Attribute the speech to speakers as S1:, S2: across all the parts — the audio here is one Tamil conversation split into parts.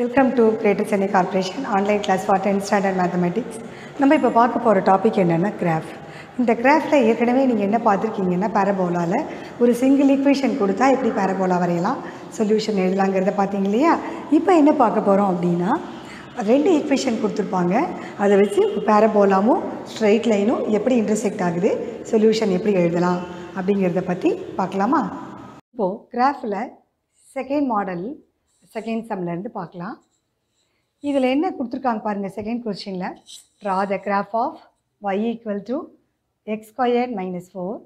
S1: welcome to greater Chennai corporation online class for tenth standard mathematics நம்ம இப்போ பார்க்க போகிற டாபிக் என்னென்னா கிராஃப் இந்த கிராஃபில் ஏற்கனவே நீங்கள் என்ன பார்த்துருக்கீங்கன்னா பேரபோலாவில் ஒரு சிங்கிள் ஈக்குவேஷன் கொடுத்தா எப்படி பேரபோலா வரையலாம் சொல்யூஷன் எழுதலாங்கிறத பார்த்தீங்க இல்லையா இப்போ என்ன பார்க்க போகிறோம் அப்படின்னா ரெண்டு ஈக்குவேஷன் கொடுத்துருப்பாங்க அதை வச்சு பேரபோலாவும் ஸ்ட்ரைட் லைனும் எப்படி இன்டர்செக்ட் ஆகுது சொல்யூஷன் எப்படி எழுதலாம் அப்படிங்கிறத பற்றி பார்க்கலாமா இப்போது கிராஃபில் செகண்ட் மாடல் செகண்ட் சம்லேருந்து பார்க்கலாம் இதில் என்ன கொடுத்துருக்காங்க பாருங்கள் செகண்ட் கொஸ்டினில் draw the graph of y equal to x square minus four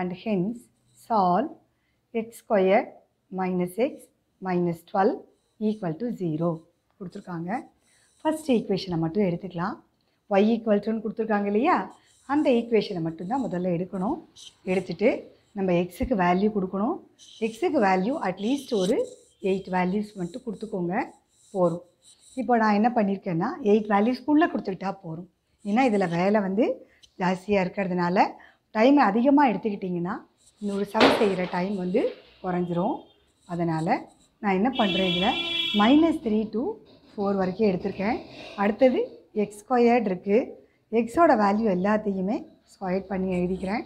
S1: and hence solve x square minus x minus twelve equal to zero கொடுத்துருக்காங்க ஃபஸ்ட் ஈக்குவேஷனை மட்டும் எடுத்துக்கலாம் ஒய் ஈக்குவல் டுன்னு கொடுத்துருக்காங்க இல்லையா அந்த ஈக்குவேஷனை மட்டும்தான் முதல்ல எடுக்கணும் எடுத்துகிட்டு நம்ம எக்ஸுக்கு வேல்யூ கொடுக்கணும் எக்ஸுக்கு வேல்யூ அட்லீஸ்ட் ஒரு எயிட் வேல்யூஸ் மட்டும் கொடுத்துக்கோங்க போகும் இப்போ நான் என்ன பண்ணியிருக்கேன்னா எயிட் வேல்யூஸ்க்குள்ளே கொடுத்துக்கிட்டா போகும் ஏன்னா இதில் வேலை வந்து ஜாஸ்தியாக இருக்கிறதுனால டைம் அதிகமாக எடுத்துக்கிட்டிங்கன்னா இன்னொரு சவை செய்கிற டைம் வந்து குறைஞ்சிரும் அதனால் நான் என்ன பண்ணுறேன் இதில் மைனஸ் த்ரீ டு ஃபோர் வரைக்கும் எடுத்திருக்கேன் அடுத்தது எக்ஸ் ஸ்கொயர்ட் இருக்குது எக்ஸோட வேல்யூ எல்லாத்தையுமே ஸ்கொயர் பண்ணி எழுதிக்கிறேன்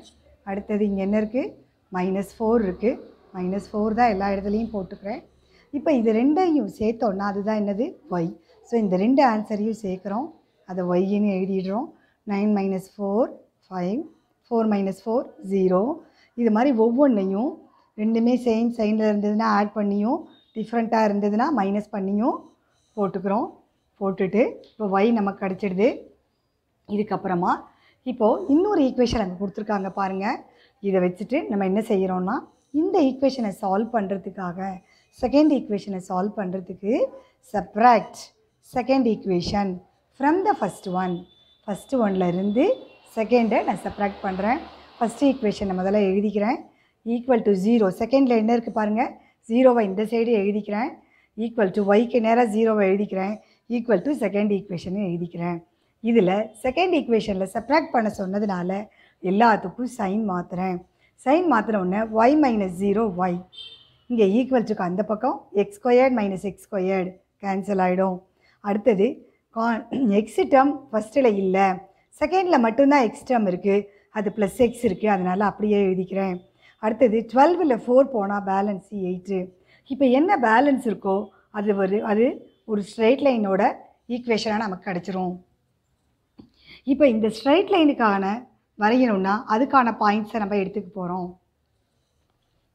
S1: அடுத்தது இங்கே என்ன இருக்குது மைனஸ் ஃபோர் இருக்குது மைனஸ் ஃபோர் தான் எல்லா இடத்துலையும் போட்டுக்கிறேன் இப்போ இது ரெண்டையும் சேர்த்தோன்னா அதுதான் என்னது ஒய் ஸோ இந்த ரெண்டு ஆன்சரையும் சேர்க்குறோம் அதை ஒய்னு எழுதிடுறோம் nine minus four five four minus four zero இது மாதிரி ஒவ்வொன்றையும் ரெண்டுமே சேம் சைனில் இருந்ததுன்னா ஆட் பண்ணியும் டிஃப்ரெண்ட்டாக இருந்ததுன்னா மைனஸ் பண்ணியும் போட்டுக்கிறோம் போட்டுட்டு இப்போ ஒய் நமக்கு கிடச்சிடுது இதுக்கப்புறமா இப்போது இன்னொரு ஈக்குவேஷன் அங்கே கொடுத்துருக்காங்க பாருங்கள் இதை வச்சுட்டு நம்ம என்ன செய்கிறோன்னா இந்த ஈக்குவேஷனை சால்வ் பண்ணுறதுக்காக செகண்ட் ஈக்குவேஷனை சால்வ் பண்ணுறதுக்கு subtract second equation from the first one first இருந்து செகண்டை நான் சப்ராக்ட் பண்ணுறேன் ஃபஸ்ட்டு ஈக்குவேஷன் முதல்ல எழுதிக்கிறேன் ஈக்குவல் டு ஜீரோ செகண்டில் என்ன இருக்குது பாருங்கள் ஜீரோவை இந்த சைடு எழுதிக்கிறேன் ஈக்குவல் டு ஒய்க்கு நேராக ஜீரோவை எழுதிக்கிறேன் ஈக்குவல் டு செகண்ட் ஈக்குவேஷனை எழுதிக்கிறேன் இதில் செகண்ட் ஈக்குவேஷனில் சப்ராக்ட் பண்ண சொன்னதுனால எல்லாத்துக்கும் சைன் மாற்றுறேன் சைன் மாற்றின உடனே ஒய் மைனஸ் ஜீரோ ஒய் இங்கே ஈக்குவல் இருக்கு அந்த பக்கம் x squared minus x squared cancel ஆகிடும் அடுத்தது கா எக்ஸ் டேர்ம் ஃபஸ்ட்டில் இல்லை செகண்டில் மட்டும்தான் எக்ஸ் டேர்ம் இருக்குது அது ப்ளஸ் எக்ஸ் இருக்குது அதனால் அப்படியே எழுதிக்கிறேன் அடுத்தது டுவெல்வில் ஃபோர் போனால் பேலன்ஸ் எயிட்டு இப்போ என்ன பேலன்ஸ் இருக்கோ அது ஒரு அது ஒரு ஸ்ட்ரெயிட் லைனோட ஈக்குவேஷனாக நமக்கு கிடச்சிரும் இப்போ இந்த ஸ்ட்ரைட் லைனுக்கான வரையணும்னா அதுக்கான பாயிண்ட்ஸை நம்ம எடுத்துக்க போகிறோம்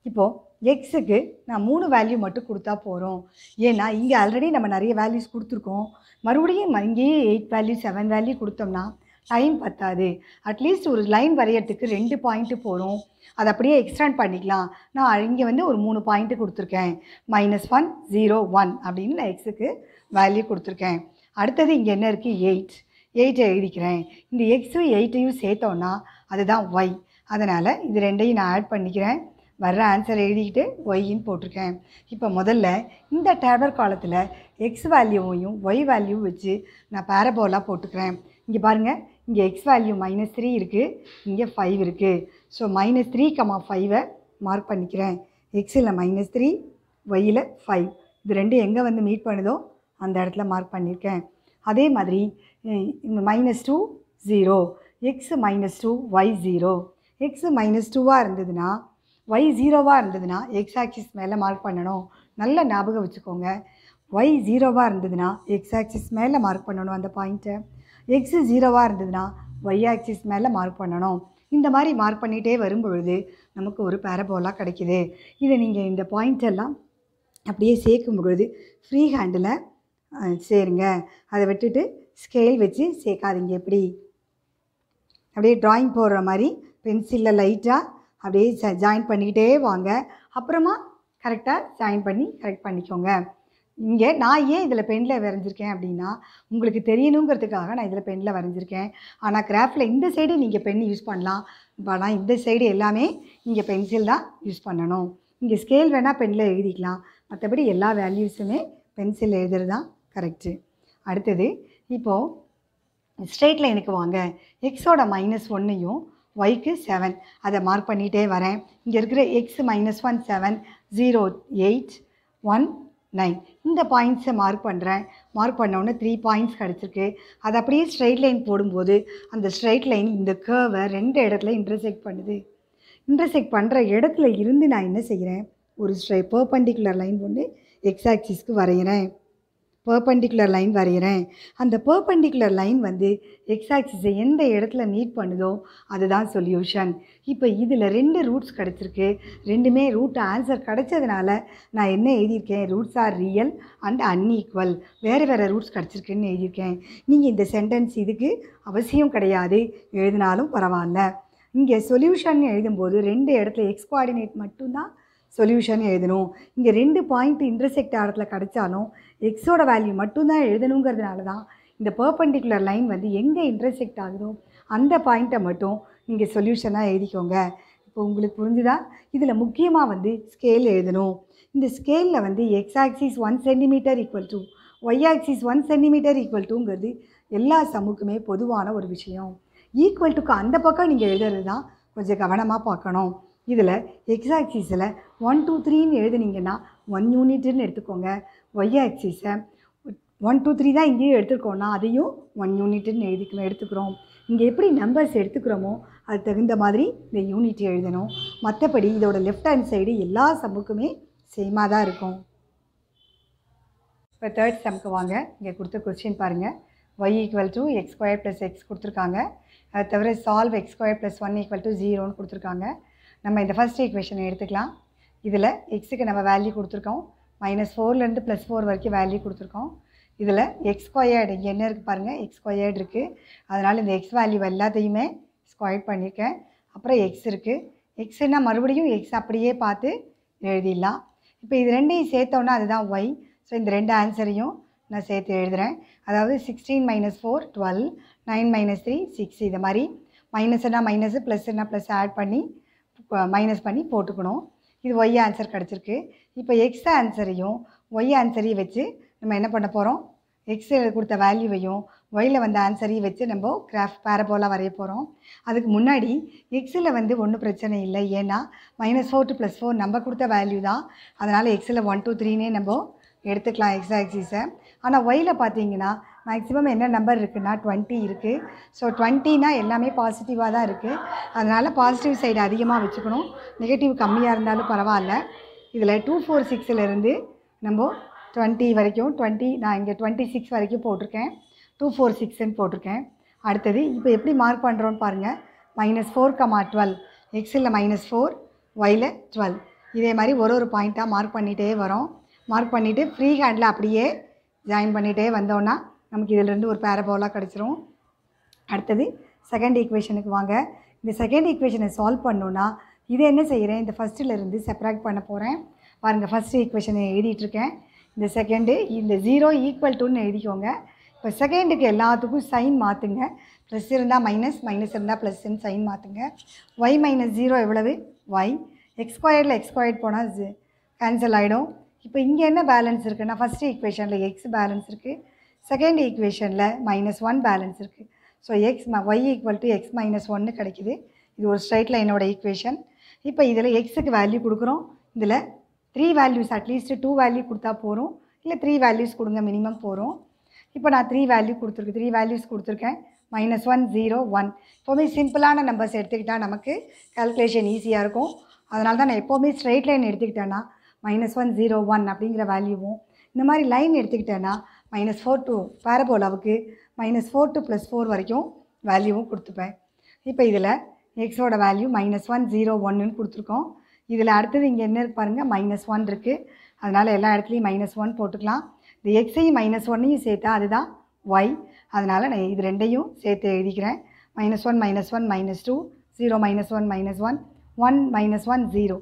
S1: இப்போது எக்ஸுக்கு நான் மூணு வேல்யூ மட்டும் கொடுத்தா போகிறோம் ஏன்னா இங்கே ஆல்ரெடி நம்ம நிறைய வேல்யூஸ் கொடுத்துருக்கோம் மறுபடியும் இங்கேயே எயிட் வேல்யூ செவன் வேல்யூ கொடுத்தோம்னா டைம் பத்தாது அட்லீஸ்ட் ஒரு லைன் வரையறதுக்கு ரெண்டு பாயிண்ட்டு போகிறோம் அதை அப்படியே எக்ஸ்டெண்ட் பண்ணிக்கலாம் நான் இங்கே வந்து ஒரு மூணு பாயிண்ட்டு கொடுத்துருக்கேன் மைனஸ் ஒன் ஜீரோ ஒன் அப்படின்னு நான் எக்ஸுக்கு வேல்யூ கொடுத்துருக்கேன் அடுத்தது இங்கே என்ன இருக்குது எயிட் எயிட்டை எழுதிக்கிறேன் இந்த எக்ஸு எயிட்டையும் சேர்த்தோன்னா அதுதான் ஒய் அதனால் இது ரெண்டையும் நான் ஆட் பண்ணிக்கிறேன் வர்ற ஆன்சரை எழுதிக்கிட்டு ஒய்ன்னு போட்டிருக்கேன் இப்போ முதல்ல இந்த டேபர் காலத்தில் எக்ஸ் வேல்யூவையும் ஒய் வேல்யூவும் வச்சு நான் பேரபோலாக போட்டுக்கிறேன் இங்கே பாருங்கள் இங்கே எக்ஸ் வேல்யூ மைனஸ் த்ரீ இருக்குது இங்கே ஃபைவ் இருக்குது ஸோ மைனஸ் த்ரீ கமா ஃபைவை மார்க் பண்ணிக்கிறேன் எக்ஸில் மைனஸ் த்ரீ ஒய்யில் ஃபைவ் இது ரெண்டு எங்கே வந்து மீட் பண்ணுதோ அந்த இடத்துல மார்க் பண்ணியிருக்கேன் அதே மாதிரி minus two zero x minus two y zero x minus டூவாக இருந்ததுன்னா ஒய் ஜீரோவாக இருந்ததுன்னா எக்ஸ் ஆக்சிஸ் மேலே மார்க் பண்ணணும் நல்ல ஞாபகம் வச்சுக்கோங்க ஒய் ஜீரோவாக இருந்ததுன்னா எக்ஸ் ஆக்சிஸ் மேலே மார்க் பண்ணணும் அந்த பாயிண்ட்டை எக்ஸ் ஜீரோவாக இருந்ததுன்னா ஒய் ஆக்சிஸ் மேலே மார்க் பண்ணணும் இந்த மாதிரி மார்க் பண்ணிகிட்டே வரும்பொழுது நமக்கு ஒரு பேரபோலா கிடைக்கிது இதை நீங்கள் இந்த பாயிண்டெல்லாம் அப்படியே சேர்க்கும் பொழுது ஃப்ரீ ஹேண்டில் சேருங்க அதை விட்டுட்டு ஸ்கேல் வச்சு சேர்க்காதீங்க எப்படி அப்படியே ட்ராயிங் போடுற மாதிரி பென்சிலில் லைட்டாக அப்படியே ஜாயின் பண்ணிக்கிட்டே வாங்க அப்புறமா கரெக்டாக ஜாயின் பண்ணி கரெக்ட் பண்ணிக்கோங்க இங்கே நான் ஏன் இதில் பெனில் வரைஞ்சிருக்கேன் அப்படின்னா உங்களுக்கு தெரியணுங்கிறதுக்காக நான் இதில் பெனில் வரைஞ்சிருக்கேன் ஆனால் கிராஃப்டில் இந்த சைடு நீங்கள் பென் யூஸ் பண்ணலாம் ஆனால் இந்த சைடு எல்லாமே நீங்கள் பென்சில் தான் யூஸ் பண்ணணும் இங்கே ஸ்கேல் வேணால் பெனில் எழுதிக்கலாம் மற்றபடி எல்லா வேல்யூஸுமே பென்சில் எழுதுறது தான் கரெக்டு அடுத்தது இப்போது ஸ்ட்ரெயிட் லைனுக்கு வாங்க எக்ஸோட மைனஸ் ஒன்னையும் ஒய்க்கு செவன் அதை மார்க் பண்ணிகிட்டே வரேன் இங்கே இருக்கிற x minus one seven zero eight one nine இந்த பாயிண்ட்ஸை மார்க் பண்ணுறேன் மார்க் பண்ணோன்னே த்ரீ பாயிண்ட்ஸ் கிடச்சிருக்கு அது அப்படியே ஸ்ட்ரெயிட் லைன் போடும்போது அந்த ஸ்ட்ரெயிட் லைன் இந்த கேர்வை ரெண்டு இடத்துல இன்டர்செக்ட் பண்ணுது இன்டர்செக்ட் பண்ணுற இடத்துல இருந்து நான் என்ன செய்கிறேன் ஒரு ஸ்ட்ரை பர்பண்டிகுலர் லைன் ஒன்று எக்ஸாக்சிஸ்க்கு வரைகிறேன் பர்பண்டிகுலர் லைன் வரைகிறேன் அந்த பர்பண்டிகுலர் லைன் வந்து எக்ஸாக்சிஸை எந்த இடத்துல மீட் பண்ணுதோ அதுதான் சொல்யூஷன் இப்போ இதில் ரெண்டு ரூட்ஸ் கிடச்சிருக்கு ரெண்டுமே ரூட் ஆன்சர் கிடச்சதுனால நான் என்ன எழுதியிருக்கேன் roots are real and unequal வேறு வேறு ரூட்ஸ் கிடச்சிருக்குன்னு எழுதியிருக்கேன் நீங்கள் இந்த சென்டென்ஸ் இதுக்கு அவசியம் கிடையாது எழுதினாலும் பரவாயில்ல இங்கே சொல்யூஷன் எழுதும்போது ரெண்டு இடத்துல எக்ஸ் கோஆர்டினேட் மட்டும்தான் சொல்யூஷன் எழுதணும் இங்கே ரெண்டு பாயிண்ட் இன்டர்செக்ட் ஆகிறதுல கிடச்சாலும் எக்ஸோட வேல்யூ மட்டும்தான் எழுதணுங்கிறதுனால தான் இந்த பர்பண்டிகுலர் லைன் வந்து எங்கே இன்டர்செக்ட் ஆகுதோ அந்த பாயிண்ட்டை மட்டும் நீங்கள் சொல்யூஷனாக எழுதிக்கோங்க இப்போ உங்களுக்கு புரிஞ்சுதா இதில் முக்கியமாக வந்து ஸ்கேல் எழுதணும் இந்த ஸ்கேலில் வந்து x axis one centimetre equal to y axis one centimetre equal டூங்கிறது எல்லா சமூகமே பொதுவான ஒரு விஷயம் ஈக்குவல் டுக்கு அந்த பக்கம் நீங்கள் எழுதுறது தான் கொஞ்சம் கவனமாக பார்க்கணும் இதில் எக்ஸாக்சிஸில் ஒன் டூ த்ரீன்னு எழுதுனீங்கன்னா ஒன் யூனிட்னு எடுத்துக்கோங்க ஒய் ஆக்சிஸை ஒன் டூ த்ரீ தான் இங்கேயும் எடுத்துருக்கோம்னா அதையும் ஒன் யூனிட்னு எழுதிக்க எடுத்துக்கிறோம் இங்கே எப்படி நம்பர்ஸ் எடுத்துக்கிறோமோ அது தகுந்த மாதிரி இந்த யூனிட் எழுதணும் மற்றபடி இதோட லெஃப்ட் ஹேண்ட் சைடு எல்லா சம்முக்குமே சேமாக தான் இருக்கும் இப்போ தேர்ட் சம்க்கு வாங்க இங்கே கொடுத்த கொஸ்டின் பாருங்கள் y equal to x square plus x கொடுத்துருக்காங்க அது தவிர solve x square plus one equal to ஜீரோன்னு கொடுத்துருக்காங்க நம்ம இந்த ஃபஸ்ட் ஈக்குவேஷனை எடுத்துக்கலாம் இதில் எக்ஸுக்கு நம்ம வேல்யூ கொடுத்துருக்கோம் மைனஸ் ஃபோர்லேருந்து ப்ளஸ் ஃபோர் வரைக்கும் வேல்யூ கொடுத்துருக்கோம் இதில் எக்ஸ் ஸ்கொயர்டு இங்கே என்ன இருக்குது பாருங்கள் எக்ஸ் ஸ்கொயர்டு இருக்குது அதனால் இந்த எக்ஸ் வேல்யூ எல்லாத்தையுமே ஸ்கொயர் பண்ணியிருக்கேன் அப்புறம் எக்ஸ் இருக்குது எக்ஸ்னா மறுபடியும் எக்ஸ் அப்படியே பார்த்து எழுதிடலாம் இப்போ இது ரெண்டையும் சேர்த்தோன்னா அதுதான் ஒய் ஸோ இந்த ரெண்டு ஆன்சரையும் நான் சேர்த்து எழுதுகிறேன் அதாவது sixteen minus four twelve nine minus three six இது மாதிரி மைனஸ்னால் மைனஸு ப்ளஸ்னால் ப்ளஸ் ஆட் பண்ணி மைனஸ் பண்ணி போட்டுக்கணும் இது ஒய் ஆன்சர் கிடச்சிருக்கு இப்போ எக்ஸ் ஆன்சரையும் ஒய் ஆன்சரையும் வச்சு நம்ம என்ன பண்ண போகிறோம் எக்ஸில் கொடுத்த வேல்யூவையும் ஒயில் வந்த ஆன்சரையும் வச்சு நம்ம கிராஃப் பேரபோலாக வரைய போகிறோம் அதுக்கு முன்னாடி எக்ஸில் வந்து ஒன்றும் பிரச்சனை இல்லை ஏன்னா minus four to plus four நம்ம கொடுத்த வேல்யூ தான் அதனால் எக்ஸில் ஒன் டூ த்ரீனே நம்ம எடுத்துக்கலாம் எக்ஸாக்சிஸை ஆனால் ஒயில் பார்த்தீங்கன்னா மேக்ஸிமம் என்ன நம்பர் இருக்குன்னா டுவெண்ட்டி இருக்குது ஸோ டுவெண்ட்டினா எல்லாமே பாசிட்டிவாக தான் இருக்குது அதனால் பாசிட்டிவ் சைடு அதிகமாக வச்சுக்கணும் நெகட்டிவ் கம்மியாக இருந்தாலும் பரவாயில்ல இதில் டூ ஃபோர் சிக்ஸிலேருந்து நம்ம டுவெண்ட்டி வரைக்கும் டுவெண்ட்டி நான் இங்கே டுவெண்ட்டி சிக்ஸ் வரைக்கும் போட்டிருக்கேன் டூ ஃபோர் சிக்ஸ்ன்னு போட்டிருக்கேன் அடுத்தது இப்போ எப்படி மார்க் பண்ணுறோன்னு பாருங்கள் மைனஸ் ஃபோர் கமா டுவெல் எக்ஸில் மைனஸ் ஃபோர் ஒயில் டுவெல் இதே மாதிரி ஒரு ஒரு பாயிண்ட்டாக மார்க் பண்ணிகிட்டே வரோம் மார்க் பண்ணிவிட்டு ஃப்ரீ ஹேண்டில் அப்படியே ஜாயின் பண்ணிகிட்டே வந்தோன்னா நமக்கு இதிலிருந்து ஒரு பேரபோலாக கிடச்சிரும் அடுத்தது செகண்ட் ஈக்குவேஷனுக்கு வாங்க இந்த செகண்ட் ஈக்குவேஷனை சால்வ் பண்ணோன்னா இதை என்ன செய்கிறேன் இந்த ஃபஸ்ட்டிலேருந்து செப்ரேட் பண்ண போகிறேன் பாருங்கள் ஃபஸ்ட் ஈக்குவேஷனை எழுதிட்டுருக்கேன் இந்த செகண்டு இந்த ஜீரோ ஈக்குவல் டூன்னு எழுதிக்கோங்க இப்போ செகண்டுக்கு எல்லாத்துக்கும் சைன் மாற்றுங்க ப்ளஸ் இருந்தால் மைனஸ் மைனஸ் இருந்தால் ப்ளஸ்ன்னு சைன் மாற்றுங்க ஒய் மைனஸ் ஜீரோ எவ்வளவு ஒய் எக்ஸ்கொயர்டில் எக்ஸ்கொயர்ட் போனால் கேன்சல் ஆகிடும் இப்போ இங்கே என்ன பேலன்ஸ் இருக்குன்னா ஃபஸ்ட்டு ஈக்குவேஷனில் எக்ஸ் பேலன்ஸ் இருக்குது செகண்ட் ஈக்குவேஷனில் மைனஸ் ஒன் பேலன்ஸ் இருக்குது ஸோ எக்ஸ் ம y equal to x minus ஒன்று கிடைக்குது இது ஒரு ஸ்ட்ரைட் லைனோட ஈக்குவேஷன் இப்போ இதில் எக்ஸுக்கு வேல்யூ கொடுக்குறோம் இதில் three values at least two value கொடுத்தா போகிறோம் இல்லை த்ரீ வேல்யூஸ் கொடுங்க மினிமம் போகிறோம் இப்போ நான் த்ரீ வேல்யூ கொடுத்துருக்கேன் த்ரீ வேல்யூஸ் கொடுத்துருக்கேன் மைனஸ் ஒன் ஜீரோ ஒன் எப்போவுமே சிம்பிளான நம்பர்ஸ் எடுத்துக்கிட்டால் நமக்கு கல்குலேஷன் ஈஸியாக இருக்கும் அதனால தான் நான் எப்போவுமே ஸ்ட்ரெயிட் லைன் எடுத்துக்கிட்டேன்னா மைனஸ் ஒன் ஜீரோ ஒன் அப்படிங்கிற வேல்யூவும் இந்த மாதிரி லைன் எடுத்துக்கிட்டேன்னா மைனஸ் ஃபோர் டூ பேரபோலாவுக்கு minus four two plus four வரைக்கும் வேல்யூவும் கொடுத்துப்பேன் இப்போ இதில் எக்ஸோட வேல்யூ மைனஸ் ஒன் ஜீரோ ஒன்றுன்னு கொடுத்துருக்கோம் இதில் அடுத்தது இங்கே என்ன இருக்கு பாருங்கள் மைனஸ் ஒன் இருக்குது அதனால் எல்லா இடத்துலையும் மைனஸ் ஒன் போட்டுக்கலாம் இந்த எக்ஸையும் மைனஸ் ஒன்னையும் சேர்த்தா அதுதான் ஒய் அதனால் நான் இது ரெண்டையும் சேர்த்து எழுதிக்கிறேன் minus one minus one minus two zero minus one minus one one minus one zero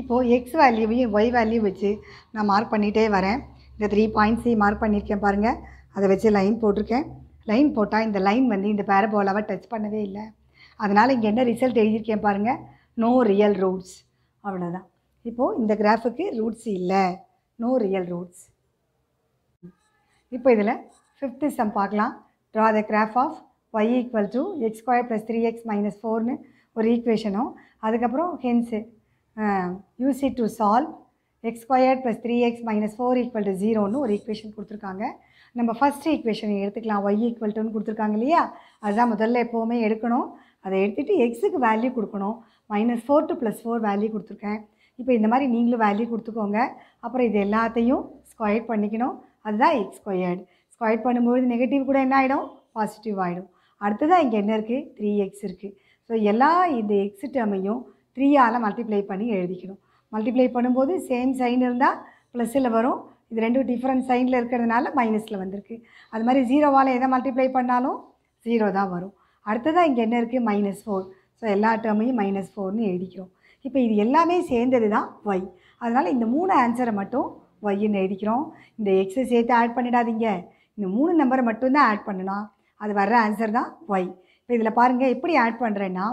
S1: இப்போது எக்ஸ் வேல்யூவையும் ஒய் வேல்யூ வச்சு நான் மார்க் பண்ணிகிட்டே வரேன் இந்த த்ரீ பாயிண்ட்ஸையும் மார்க் பண்ணியிருக்கேன் பாருங்கள் அதை வச்சு லைன் போட்டிருக்கேன் லைன் போட்டால் இந்த லைன் வந்து இந்த பேரபோலாவை டச் பண்ணவே இல்லை அதனால் இங்கே என்ன ரிசல்ட் எழுதியிருக்கேன் பாருங்கள் நோ ரியல் ரூட்ஸ் அவ்வளோதான் இப்போது இந்த கிராஃபுக்கு ரூட்ஸ் இல்லை நோ ரியல் ரூட்ஸ் இப்போ இதில் ஃபிஃப்த்து சம் பார்க்கலாம் draw the graph of y equal to x square plus three x minus ஃபோர்னு ஒரு ஈக்குவேஷனும் அதுக்கப்புறம் hence use it to solve x squared plus three x minus four equal to ஜீரோன்னு ஒரு ஈக்குவேஷன் கொடுத்துருக்காங்க நம்ம ஃபஸ்ட்டு ஈக்குவேஷன் எடுத்துக்கலாம் ஒய் ஈக்குவல் டுன்னு கொடுத்துருக்காங்க இல்லையா அதுதான் முதல்ல எப்போவுமே எடுக்கணும் அதை எடுத்துகிட்டு எக்ஸுக்கு வேல்யூ கொடுக்கணும் minus four to plus four value கொடுத்துருக்கேன் இப்போ இந்த மாதிரி நீங்களும் வேல்யூ கொடுத்துக்கோங்க அப்புறம் இது எல்லாத்தையும் ஸ்கொயர் பண்ணிக்கணும் அதுதான் எக்ஸ் ஸ்கொயர்டு ஸ்கொயர் பண்ணும்போது நெகட்டிவ் கூட என்ன ஆகிடும் பாசிட்டிவ் ஆகிடும் அடுத்ததாக இங்கே என்ன இருக்குது த்ரீ எக்ஸ் இருக்குது ஸோ எல்லா இந்த எக்ஸ் டேர்மையும் த்ரீயால் மல்டிப்ளை பண்ணி எழுதிக்கணும் மல்டிப்ளை பண்ணும்போது சேம் சைன் இருந்தால் ப்ளஸ்ஸில் வரும் இது ரெண்டும் டிஃப்ரெண்ட் சைனில் இருக்கிறதுனால மைனஸில் வந்திருக்கு அது மாதிரி ஜீரோவால் எதை மல்டிப்ளை பண்ணாலும் ஜீரோ தான் வரும் அடுத்ததாக இங்கே என்ன இருக்குது மைனஸ் ஃபோர் ஸோ எல்லா டேர்மையும் மைனஸ் ஃபோர்னு எழுதிக்கிறோம் இப்போ இது எல்லாமே சேர்ந்தது தான் ஒய் அதனால் இந்த மூணு ஆன்சரை மட்டும் ஒய்ன்னு எழுதிக்கிறோம் இந்த எக்ஸை சேர்த்து ஆட் பண்ணிடாதீங்க இந்த மூணு நம்பரை மட்டும்தான் ஆட் பண்ணணும் அது வர்ற ஆன்சர் தான் ஒய் இப்போ இதில் பாருங்கள் எப்படி ஆட் பண்ணுறேன்னா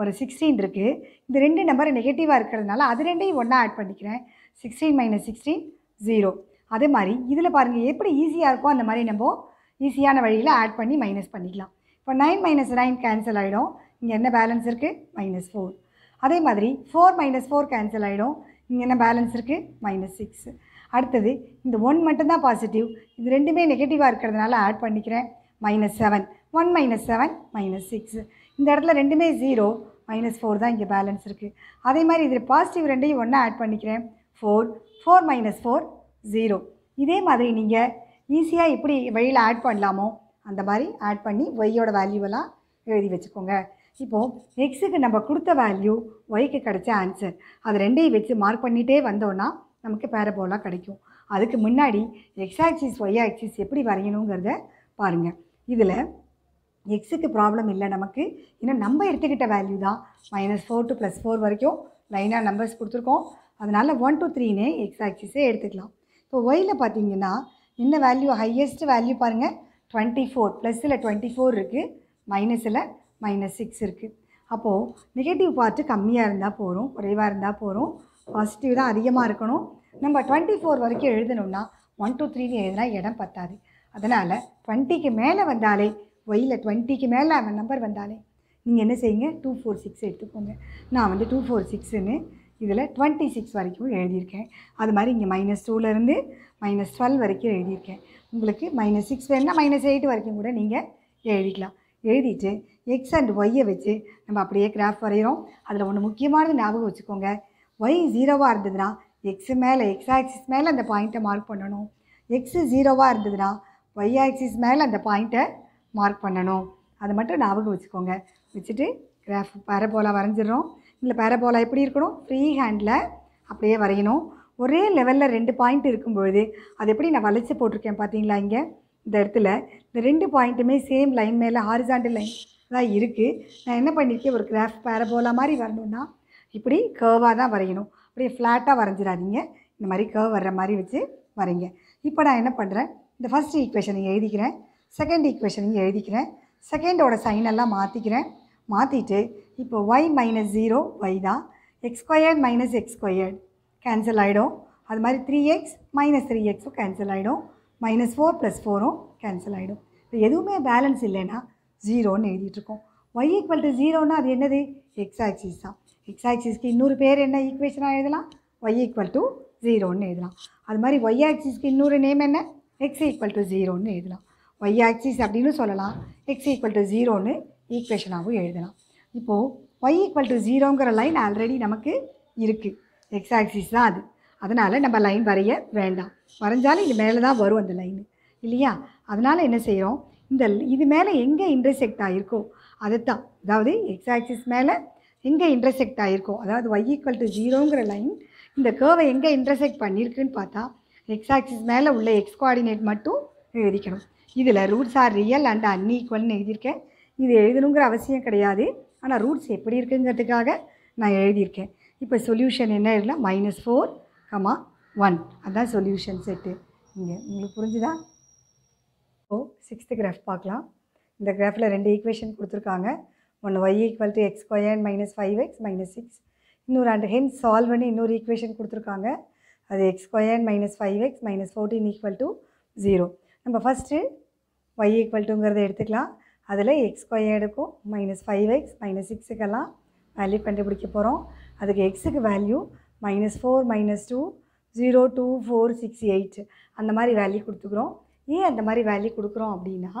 S1: ஒரு சிக்ஸ்டீன் இருக்குது இந்த ரெண்டு நம்பர் நெகட்டிவாக இருக்கிறதுனால அது ரெண்டையும் ஒன்றா ஆட் பண்ணிக்கிறேன் சிக்ஸ்டீன் மைனஸ் சிக்ஸ்டீன் ஜீரோ அதே மாதிரி இதில் பாருங்கள் எப்படி ஈஸியாக இருக்கோ அந்த மாதிரி நம்ம ஈஸியான வழியில் ஆட் பண்ணி மைனஸ் பண்ணிக்கலாம் இப்போ நைன் மைனஸ் நைன் கேன்சல் ஆகிடும் இங்கே என்ன பேலன்ஸ் இருக்குது மைனஸ் ஃபோர் அதே மாதிரி ஃபோர் மைனஸ் ஃபோர் கேன்சல் ஆகிடும் இங்கே என்ன பேலன்ஸ் இருக்குது மைனஸ் சிக்ஸ் அடுத்தது இந்த ஒன் மட்டும்தான் பாசிட்டிவ் இது ரெண்டுமே நெகட்டிவாக இருக்கிறதுனால ஆட் பண்ணிக்கிறேன் minus seven one minus seven minus six இந்த இடத்துல ரெண்டுமே ஜீரோ மைனஸ் ஃபோர் தான் இங்கே பேலன்ஸ் இருக்குது அதே மாதிரி இதில் பாசிட்டிவ் ரெண்டையும் ஒன்றா ஆட் பண்ணிக்கிறேன் four four minus four zero இதே மாதிரி நீங்கள் ஈஸியாக இப்படி வழியில் ஆட் பண்ணலாமோ அந்த மாதிரி ஆட் பண்ணி ஒய்யோட வேல்யூவெல்லாம் எழுதி வச்சுக்கோங்க இப்போது எக்ஸுக்கு நம்ம கொடுத்த வேல்யூ ஒய்க்கு கிடைச்ச ஆன்சர் அது ரெண்டையும் வச்சு மார்க் பண்ணிகிட்டே வந்தோன்னா நமக்கு பேரபோலாக கிடைக்கும் அதுக்கு முன்னாடி எக்ஸ் ஆக்சிஸ் ஒய் ஆக்சிஸ் எப்படி வரையணுங்கிறத பாருங்கள் இதில் எக்ஸுக்கு ப்ராப்ளம் இல்லை நமக்கு ஏன்னா நம்ம எடுத்துக்கிட்ட வேல்யூ தான் minus four to plus four வரைக்கும் லைனாக நம்பர்ஸ் கொடுத்துருக்கோம் அதனால் ஒன் டூ த்ரீனே எக்ஸ் ஆக்சிஸே எடுத்துக்கலாம் இப்போ ஒயில் பார்த்தீங்கன்னா இந்த வேல்யூ ஹையஸ்ட் வேல்யூ பாருங்கள் டுவெண்ட்டி ஃபோர் ப்ளஸில் டுவெண்ட்டி ஃபோர் இருக்குது மைனஸில் மைனஸ் சிக்ஸ் இருக்குது அப்போது நெகட்டிவ் பார்ட்டு கம்மியாக இருந்தால் போகிறோம் குறைவாக இருந்தால் போகிறோம் பாசிட்டிவ் தான் அதிகமாக இருக்கணும் நம்ம டுவெண்ட்டி ஃபோர் வரைக்கும் எழுதணும்னா ஒன் டூ த்ரீன்னு எழுதுனா இடம் பத்தாது அதனால் டுவெண்ட்டிக்கு மேலே வந்தாலே ஒயில் டுவெண்ட்டிக்கு மேலே அவன் நம்பர் வந்தாலே நீங்கள் என்ன செய்யுங்க டூ ஃபோர் சிக்ஸ் எடுத்துக்கோங்க நான் வந்து டூ ஃபோர் சிக்ஸுன்னு இதில் டுவெண்ட்டி சிக்ஸ் வரைக்கும் எழுதியிருக்கேன் அது மாதிரி இங்கே மைனஸ் டூலேருந்து மைனஸ் டுவெல் வரைக்கும் எழுதியிருக்கேன் உங்களுக்கு மைனஸ் சிக்ஸ் வேணா மைனஸ் எயிட் வரைக்கும் கூட நீங்கள் எழுதிக்கலாம் எழுதிட்டு எக்ஸ் அண்ட் ஒய்யை வச்சு நம்ம அப்படியே கிராஃப் வரைகிறோம் அதில் ஒன்று முக்கியமானது ஞாபகம் வச்சுக்கோங்க ஒய் ஜீரோவாக இருந்ததுன்னா எக்ஸு மேலே எக்ஸ் ஆக்சிஸ் மேலே அந்த பாயிண்ட்டை மார்க் பண்ணணும் எக்ஸு ஜீரோவாக இருந்ததுன்னா ஒய் ஆக்சிஸ் மேலே அந்த பாயிண்ட்டை மார்க் பண்ணணும் அதை மட்டும் ஞாபகம் வச்சுக்கோங்க வச்சுட்டு கிராஃப் பேரபோலா வரைஞ்சிடறோம் இல்லை பேரபோலா எப்படி இருக்கணும் ஃப்ரீ ஹேண்டில் அப்படியே வரையணும் ஒரே லெவலில் ரெண்டு பாயிண்ட் இருக்கும்பொழுது அது எப்படி நான் வளைச்சி போட்டிருக்கேன் பார்த்தீங்களா இங்கே இந்த இடத்துல இந்த ரெண்டு பாயிண்ட்டுமே சேம் லைன் மேலே ஹாரிசாண்டல் லைன் தான் இருக்குது நான் என்ன பண்ணியிருக்கேன் ஒரு கிராஃப் பேரபோலா மாதிரி வரணும்னா இப்படி கேர்வாக தான் வரையணும் அப்படியே ஃப்ளாட்டாக வரைஞ்சிடாதீங்க இந்த மாதிரி கேர்வ் வர்ற மாதிரி வச்சு வரைங்க இப்போ நான் என்ன பண்ணுறேன் இந்த ஃபஸ்ட் ஈக்குவேஷன் நீங்கள் எழுதிக்கிறேன் செகண்ட் ஈக்குவேஷனையும் எழுதிக்கிறேன் செகண்டோட சைனெல்லாம் மாற்றிக்கிறேன் மாற்றிட்டு இப்போ ஒய் மைனஸ் ஜீரோ ஒய் தான் எக்ஸ் மைனஸ் எக்ஸ் கேன்சல் ஆகிடும் அது மாதிரி த்ரீ எக்ஸ் மைனஸ் த்ரீ எக்ஸும் கேன்சல் ஆகிடும் மைனஸ் ஃபோர் ப்ளஸ் ஃபோரும் கேன்சல் ஆகிடும் இப்போ எதுவுமே பேலன்ஸ் இல்லைன்னா ஜீரோன்னு எழுதிட்டுருக்கோம் ஒய் ஈக்குவல் டு ஜீரோன்னா அது என்னது எக்ஸ் ஆக்சிஸ் தான் எக்ஸ் ஆக்சிஸ்க்கு இன்னொரு பேர் என்ன ஈக்குவேஷனாக எழுதலாம் ஒய் ஈக்குவல் டு ஜீரோன்னு எழுதலாம் அது மாதிரி ஒய் ஆக்சிஸ்க்கு இன்னொரு நேம் என்ன எக்ஸ் ஈக்குவல் டு ஜீரோன்னு எழுதலாம் ஒய் ஆக்சிஸ் அப்படின்னு சொல்லலாம் எக்ஸ் ஈக்குவல் டு ஜீரோன்னு ஈக்குவேஷனாகவும் எழுதலாம் இப்போது ஒய் ஈக்குவல் டு ஜீரோங்கிற லைன் ஆல்ரெடி நமக்கு இருக்குது எக்ஸ் ஆக்சிஸ் தான் அது அதனால் நம்ம லைன் வரைய வேண்டாம் வரைஞ்சாலும் இது மேலே தான் வரும் அந்த லைன் இல்லையா அதனால் என்ன செய்கிறோம் இந்த இது மேலே எங்கே இன்டர்செக்ட் ஆகிருக்கோ அதுதான் அதாவது எக்ஸ் ஆக்சிஸ் மேலே எங்கே இன்டர்செக்ட் ஆகிருக்கோ அதாவது ஒய் ஈக்குவல் டு ஜீரோங்கிற லைன் இந்த கேர்வை எங்கே இன்டர்செக்ட் பண்ணியிருக்குன்னு பார்த்தா எக்ஸ் ஆக்சிஸ் மேலே உள்ள எக்ஸ் கோஆர்டினேட் மட்டும் விவரிக்கணும் இதில் ரூட்ஸ் ஆர் ரியல் அண்ட் அன்ஈக்குவல்னு எழுதியிருக்கேன் இது எழுதணுங்கிற அவசியம் கிடையாது ஆனால் ரூட்ஸ் எப்படி இருக்குங்கிறதுக்காக நான் எழுதியிருக்கேன் இப்போ சொல்யூஷன் என்ன எழுதலாம் மைனஸ் ஃபோர் கமா ஒன் அதுதான் சொல்யூஷன் செட்டு இங்கே உங்களுக்கு புரிஞ்சுதா ஓ சிக்ஸ்த்து கிராஃப் பார்க்கலாம் இந்த கிராஃபில் ரெண்டு ஈக்குவேஷன் கொடுத்துருக்காங்க ஒன்று y equal to x square minus five x minus six இன்னொரு அண்ட் ஹென் சால்வ் பண்ணி இன்னொரு ஈக்குவேஷன் கொடுத்துருக்காங்க அது x square minus five x minus fourteen equal to zero நம்ம ஃபஸ்ட்டு ஒய் ஈக்குவல் டுங்கிறத எடுத்துக்கலாம் அதில் எக்ஸ் எடுக்கும் மைனஸ் ஃபைவ் எக்ஸ் மைனஸ் சிக்ஸுக்கெல்லாம் வேல்யூ கண்டுபிடிக்க போகிறோம் அதுக்கு எக்ஸுக்கு value minus four minus two zero two four six eight அந்த மாதிரி வேல்யூ கொடுத்துக்குறோம் ஏன் அந்த மாதிரி வேல்யூ கொடுக்குறோம் அப்படின்னா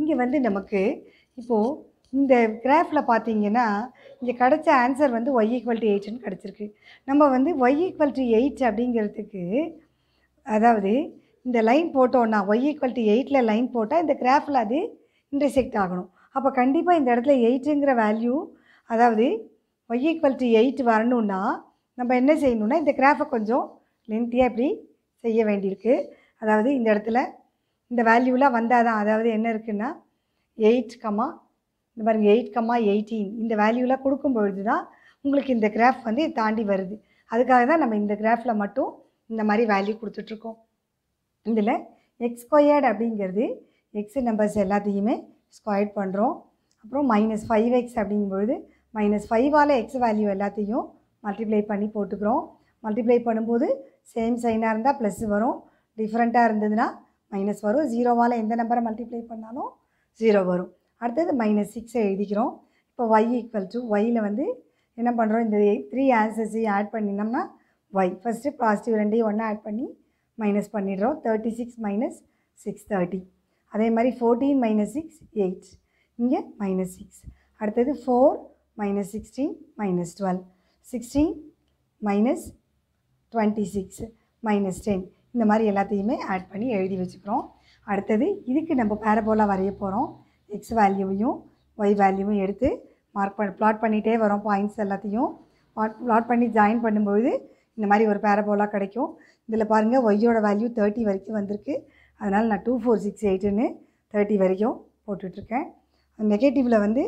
S1: இங்கே வந்து நமக்கு இப்போது இந்த கிராஃபில் பார்த்தீங்கன்னா இங்கே கிடச்ச ஆன்சர் வந்து ஒய் ஈக்குவல் டு எயிட்னு கிடச்சிருக்கு நம்ம வந்து ஒய் ஈக்குவல் டு எயிட் அப்படிங்கிறதுக்கு அதாவது இந்த லைன் போட்டோன்னா ஒய் ஈக்குவல் டு எயிட்டில் லைன் போட்டால் இந்த கிராஃபில் அது இன்டர்செக்ட் ஆகணும் அப்போ கண்டிப்பாக இந்த இடத்துல எயிட்டுங்கிற வேல்யூ அதாவது ஒய் ஈக்குவல் டு எயிட் வரணுன்னா நம்ம என்ன செய்யணுன்னா இந்த கிராஃபை கொஞ்சம் லென்த்தியாக இப்படி செய்ய வேண்டியிருக்கு அதாவது இந்த இடத்துல இந்த வேல்யூலாம் வந்தால் தான் அதாவது என்ன இருக்குன்னா எயிட் கம்மா இந்த மாதிரி எயிட் கமா எயிட்டீன் இந்த வேல்யூலாம் கொடுக்கும் பொழுது தான் உங்களுக்கு இந்த கிராஃப் வந்து தாண்டி வருது அதுக்காக தான் நம்ம இந்த கிராஃபில் மட்டும் இந்த மாதிரி வேல்யூ கொடுத்துட்ருக்கோம் இதில் எக்ஸ் ஸ்கொயர்டு அப்படிங்கிறது எக்ஸ் நம்பர்ஸ் எல்லாத்தையுமே ஸ்கொயர்ட் பண்ணுறோம் அப்புறம் மைனஸ் ஃபைவ் எக்ஸ் அப்படிங்கும்பொழுது மைனஸ் ஃபைவால் எக்ஸ் வேல்யூ எல்லாத்தையும் மல்டிப்ளை பண்ணி போட்டுக்கிறோம் மல்டிப்ளை பண்ணும்போது சேம் சைனாக இருந்தால் ப்ளஸ் வரும் டிஃப்ரெண்ட்டாக இருந்ததுன்னா மைனஸ் வரும் ஜீரோவால் எந்த நம்பரை மல்டிப்ளை பண்ணாலும் ஜீரோ வரும் அடுத்தது மைனஸ் சிக்ஸை எழுதிக்கிறோம் இப்போ ஒய் ஈக்குவல் டு ஒயில் வந்து என்ன பண்ணுறோம் இந்த த்ரீ ஆன்சர்ஸையும் ஆட் பண்ணினோம்னா ஒய் ஃபஸ்ட்டு பாசிட்டிவ் ரெண்டையும் ஒன்றா ஆட் பண்ணி மைனஸ் பண்ணிடுறோம் thirty six minus six thirty அதே மாதிரி ஃபோர்டீன் மைனஸ் சிக்ஸ் எயிட் இங்கே மைனஸ் சிக்ஸ் அடுத்தது four minus sixteen minus twelve sixteen minus twenty six minus ten இந்த மாதிரி எல்லாத்தையுமே ஆட் பண்ணி எழுதி வச்சுக்கிறோம் அடுத்தது இதுக்கு நம்ம பேரபோலா வரைய போகிறோம் எக்ஸ் வேல்யூவையும் ஒய் வேல்யூவும் எடுத்து மார்க் பண்ண ப்ளாட் பண்ணிகிட்டே வரோம் பாயிண்ட்ஸ் எல்லாத்தையும் ப்ளாட் பண்ணி ஜாயின் பண்ணும்போது இந்த மாதிரி ஒரு பேரபோலா கிடைக்கும் இதில் பாருங்கள் ஒய்யோட வேல்யூ தேர்ட்டி வரைக்கும் வந்திருக்கு அதனால் நான் டூ ஃபோர் சிக்ஸ் எயிட்டுன்னு தேர்ட்டி வரைக்கும் போட்டுட்ருக்கேன் நெகட்டிவில் வந்து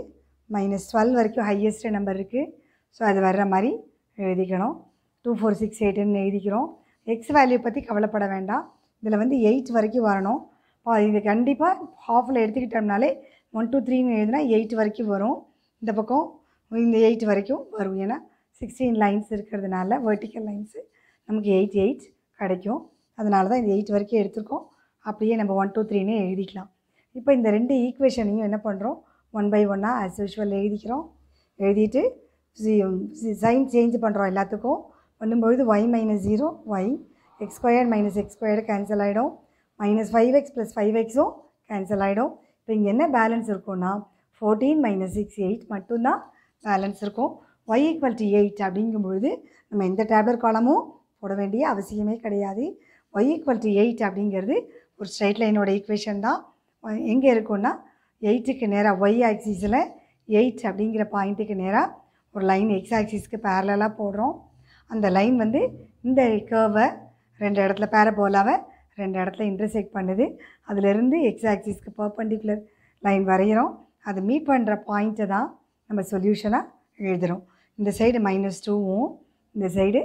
S1: மைனஸ் டுவெல் வரைக்கும் ஹையஸ்ட் நம்பர் இருக்குது ஸோ அது வர்ற மாதிரி எழுதிக்கணும் டூ ஃபோர் சிக்ஸ் எயிட்டுன்னு எழுதிக்கிறோம் எக்ஸ் வேல்யூ பற்றி கவலைப்பட வேண்டாம் இதில் வந்து எயிட் வரைக்கும் வரணும் இது கண்டிப்பாக ஹாஃபில் எடுத்துக்கிட்டோம்னாலே ஒன் டூ த்ரீன்னு எழுதினா எயிட் வரைக்கும் வரும் இந்த பக்கம் இந்த எயிட் வரைக்கும் வரும் ஏன்னா சிக்ஸ்டீன் லைன்ஸ் இருக்கிறதுனால வேர்ட்டிக்கல் லைன்ஸு நமக்கு எயிட் எயிட் கிடைக்கும் அதனால தான் இது எயிட் வரைக்கும் எடுத்திருக்கோம் அப்படியே நம்ம ஒன் டூ த்ரீனே எழுதிக்கலாம் இப்போ இந்த ரெண்டு ஈக்குவேஷனையும் என்ன பண்ணுறோம் ஒன் பை ஒன்னாக ஆஸ் யூஷுவல் எழுதிக்கிறோம் எழுதிட்டு சைன் சேஞ்ச் பண்ணுறோம் எல்லாத்துக்கும் பண்ணும்பொழுது y minus zero y x square minus x square cancel ஆகிடும் minus five x plus five எக்ஸும் கேன்சல் ஆகிடும் இப்போ இங்கே என்ன பேலன்ஸ் இருக்கும்னா ஃபோர்டீன் மைனஸ் சிக்ஸ் எயிட் மட்டும்தான் பேலன்ஸ் இருக்கும் ஒய் ஈக்குவல் டு எயிட் அப்படிங்கும்பொழுது நம்ம எந்த டேப்லெட் காலமும் போட வேண்டிய அவசியமே கிடையாது ஒய் ஈக்குவல் டு எயிட் அப்படிங்கிறது ஒரு ஸ்ட்ரைட் லைனோட ஈக்குவேஷன் தான் எங்கே இருக்குன்னா எயிட்டுக்கு நேராக ஒய் ஆக்சிஸில் எயிட் அப்படிங்கிற பாயிண்ட்டுக்கு நேராக ஒரு லைன் எக்ஸ் ஆக்சிஸ்க்கு பேரலாக போடுறோம் அந்த லைன் வந்து இந்த கேர்வை ரெண்டு இடத்துல பேரபோலாவை ரெண்டு இடத்துல இன்டர்செக்ட் பண்ணுது அதிலிருந்து எக்ஸ் ஆக்சிஸ்க்கு பர்பண்டிகுலர் லைன் வரைகிறோம் அது மீட் பண்ணுற பாயிண்ட்டை தான் நம்ம சொல்யூஷனாக எழுதுகிறோம் இந்த சைடு மைனஸ் டூவும் இந்த சைடு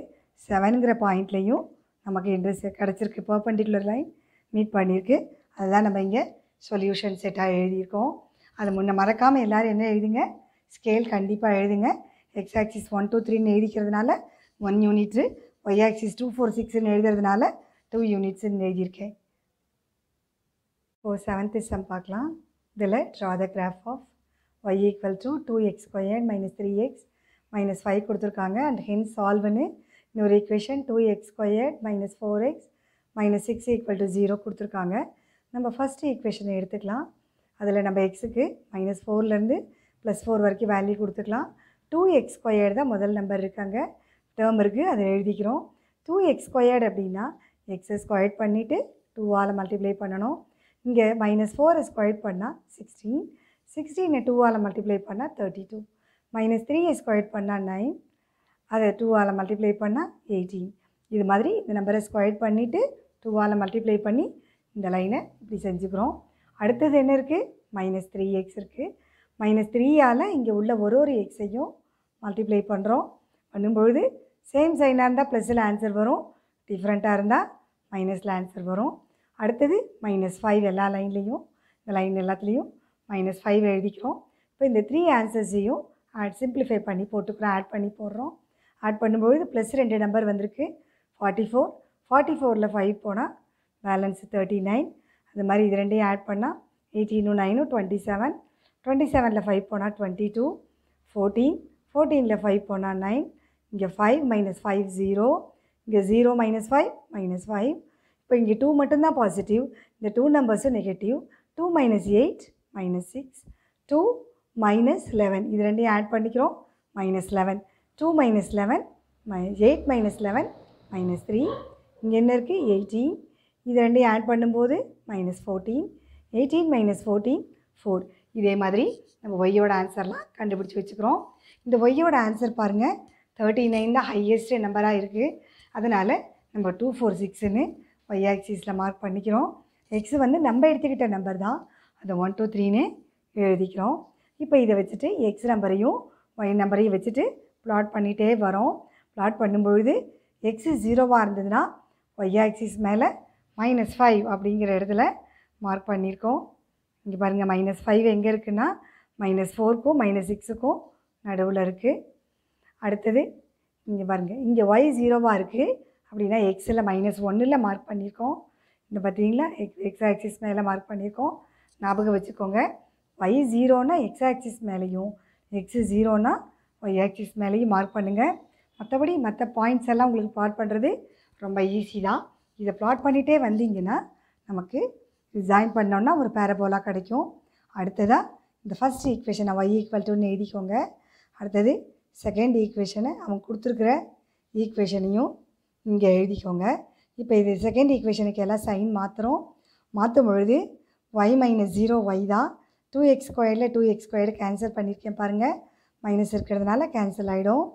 S1: செவனுங்கிற பாயிண்ட்லேயும் நமக்கு இன்ட்ரெஸ்ட் கிடச்சிருக்கு பர்பண்டிகுலர் லைன் மீட் பண்ணியிருக்கு அதுதான் நம்ம இங்கே சொல்யூஷன் செட்டாக எழுதியிருக்கோம் அது முன்ன மறக்காமல் எல்லோரும் என்ன எழுதுங்க ஸ்கேல் கண்டிப்பாக எழுதுங்க எக்ஸ் ஆக்சிஸ் ஒன் டூ த்ரீன்னு எழுதிக்கிறதுனால ஒன் யூனிட்ரு ஒய் ஆக்சிஸ் டூ ஃபோர் சிக்ஸ்ன்னு எழுதுறதுனால டூ யூனிட்ஸுன்னு எழுதியிருக்கேன் இப்போது செவன்த்து சம் பார்க்கலாம் இதில் draw the graph of y equal to two x and minus three x minus five கொடுத்துருக்காங்க அண்ட் ஹென் சால்வ்னு இன்னொரு ஒரு equation two x squared minus four x minus six equal to zero கொடுத்துருக்காங்க நம்ம ஃபஸ்ட்டு ஈக்குவேஷனை எடுத்துக்கலாம் அதில் நம்ம எக்ஸுக்கு மைனஸ் ஃபோர்லேருந்து ப்ளஸ் ஃபோர் வரைக்கும் வேல்யூ கொடுத்துக்கலாம் டூ எக்ஸ் ஸ்கொயர்டு தான் முதல் நம்பர் இருக்காங்க டேர்ம் இருக்குது அதை எழுதிக்கிறோம் டூ எக்ஸ் ஸ்கொயர்டு அப்படின்னா எக்ஸை ஸ்கொயர்ட் பண்ணிவிட்டு டூவால் மல்டிப்ளை பண்ணணும் இங்கே மைனஸ் ஃபோரை ஸ்கொயர் பண்ணால் சிக்ஸ்டீன் சிக்ஸ்டீனை டூவால் மல்டிப்ளை பண்ணால் தேர்ட்டி டூ மைனஸ் த்ரீயை ஸ்கொயர் பண்ணால் நைன் அதை டூவால் மல்டிப்ளை பண்ணால் எயிட்டீன் இது மாதிரி இந்த நம்பரை ஸ்கொயர் பண்ணிவிட்டு டூவால் மல்டிப்ளை பண்ணி இந்த லைனை இப்படி செஞ்சுக்கிறோம் அடுத்தது என்ன இருக்குது மைனஸ் த்ரீ எக்ஸ் இருக்குது மைனஸ் த்ரீயால் இங்கே உள்ள ஒரு ஒரு எக்ஸையும் மல்டிப்ளை பண்ணுறோம் பண்ணும்பொழுது சேம் சைனாக இருந்தால் ப்ளஸில் ஆன்சர் வரும் டிஃப்ரெண்ட்டாக இருந்தால் மைனஸில் ஆன்சர் வரும் அடுத்தது மைனஸ் ஃபைவ் எல்லா லைன்லேயும் இந்த லைன் எல்லாத்துலேயும் மைனஸ் ஃபைவ் எழுதிக்கிறோம் இப்போ இந்த த்ரீ ஆன்சர்ஸையும் ஆட் சிம்பிளிஃபை பண்ணி போட்டுக்கிறோம் ஆட் பண்ணி போடுறோம் ஆட் பண்ணும்போது ப்ளஸ் ரெண்டு நம்பர் வந்திருக்கு ஃபார்ட்டி ஃபோர் ஃபார்ட்டி ஃபோரில் ஃபைவ் போனால் பேலன்ஸ் தேர்ட்டி நைன் அது மாதிரி இது ரெண்டையும் ஆட் பண்ணால் எயிட்டீனும் நைனும் டுவெண்ட்டி செவன் டுவெண்ட்டி செவனில் ஃபைவ் போனால் டுவெண்ட்டி டூ ஃபோர்டீன் ஃபோர்டீனில் ஃபைவ் போனால் நைன் இங்கே ஃபைவ் மைனஸ் ஃபைவ் ஜீரோ இங்கே zero minus five minus five இப்போ இங்கே டூ மட்டும்தான் பாசிட்டிவ் இந்த டூ நம்பர்ஸும் negative two minus eight minus six two minus eleven இது ரெண்டையும் ஆட் பண்ணிக்கிறோம் minus eleven two minus eleven மை eight minus eleven minus three இங்கே என்ன இருக்குது எயிட்டீன் இது ரெண்டையும் ஆட் பண்ணும்போது minus fourteen eighteen minus fourteen four இதே மாதிரி நம்ம ஒய்யோட ஆன்சர்லாம் கண்டுபிடிச்சி வச்சுக்கிறோம் இந்த ஒய்யோட ஆன்சர் பாருங்கள் தேர்ட்டி நைன் தான் ஹையஸ்ட் நம்பராக இருக்குது அதனால் நம்ம டூ ஃபோர் சிக்ஸுன்னு ஒய் ஆக்சிஸில் மார்க் பண்ணிக்கிறோம் எக்ஸ் வந்து நம்ம எடுத்துக்கிட்ட நம்பர் தான் அதை ஒன் டூ த்ரீன்னு எழுதிக்கிறோம் இப்போ இதை வச்சுட்டு எக்ஸ் நம்பரையும் ஒய் நம்பரையும் வச்சுட்டு ப்ளாட் பண்ணிகிட்டே வரோம் ப்ளாட் பண்ணும்பொழுது எக்ஸிஸ் ஜீரோவாக இருந்ததுன்னா ஒய் ஆக்சிஸ் மேலே மைனஸ் ஃபைவ் அப்படிங்கிற இடத்துல மார்க் பண்ணியிருக்கோம் இங்கே பாருங்கள் மைனஸ் ஃபைவ் எங்கே இருக்குன்னா மைனஸ் ஃபோருக்கும் மைனஸ் சிக்ஸுக்கும் நடுவில் இருக்குது அடுத்தது இங்கே பாருங்கள் இங்கே ஒய் ஜீரோவாக இருக்குது அப்படின்னா எக்ஸில் மைனஸ் ஒன்றில் மார்க் பண்ணியிருக்கோம் இந்த பார்த்தீங்களா எக்ஸ் எக்ஸ் ஆக்சிஸ் மேலே மார்க் பண்ணியிருக்கோம் ஞாபகம் வச்சுக்கோங்க ஒய் ஜீரோனா எக்ஸ் ஆக்சிஸ் மேலேயும் எக்ஸு ஜீரோனால் ஒய் ஆக்சிஸ் மேலேயும் மார்க் பண்ணுங்கள் மற்றபடி மற்ற பாயிண்ட்ஸ் எல்லாம் உங்களுக்கு ப்ளாட் பண்ணுறது ரொம்ப ஈஸி தான் இதை ப்ளாட் பண்ணிகிட்டே வந்தீங்கன்னா நமக்கு ஜாயின் பண்ணோன்னா ஒரு பேரபோலாக கிடைக்கும் அடுத்ததாக இந்த ஃபஸ்ட் ஈக்குவேஷனை ஒய் ஈக்குவல் டுன்னு எழுதிக்கோங்க அடுத்தது செகண்ட் ஈக்குவேஷனை அவங்க கொடுத்துருக்குற ஈக்குவேஷனையும் இங்கே எழுதிக்கோங்க இப்போ இது செகண்ட் ஈக்குவேஷனுக்கு எல்லாம் சைன் மாற்றுறோம் மாற்றும் பொழுது ஒய் மைனஸ் ஜீரோ ஒய் தான் டூ எக்ஸ் ஸ்கொயரில் டூ எக்ஸ் ஸ்கொயர் கேன்சல் பண்ணியிருக்கேன் பாருங்கள் மைனஸ் இருக்கிறதுனால கேன்சல் ஆகிடும்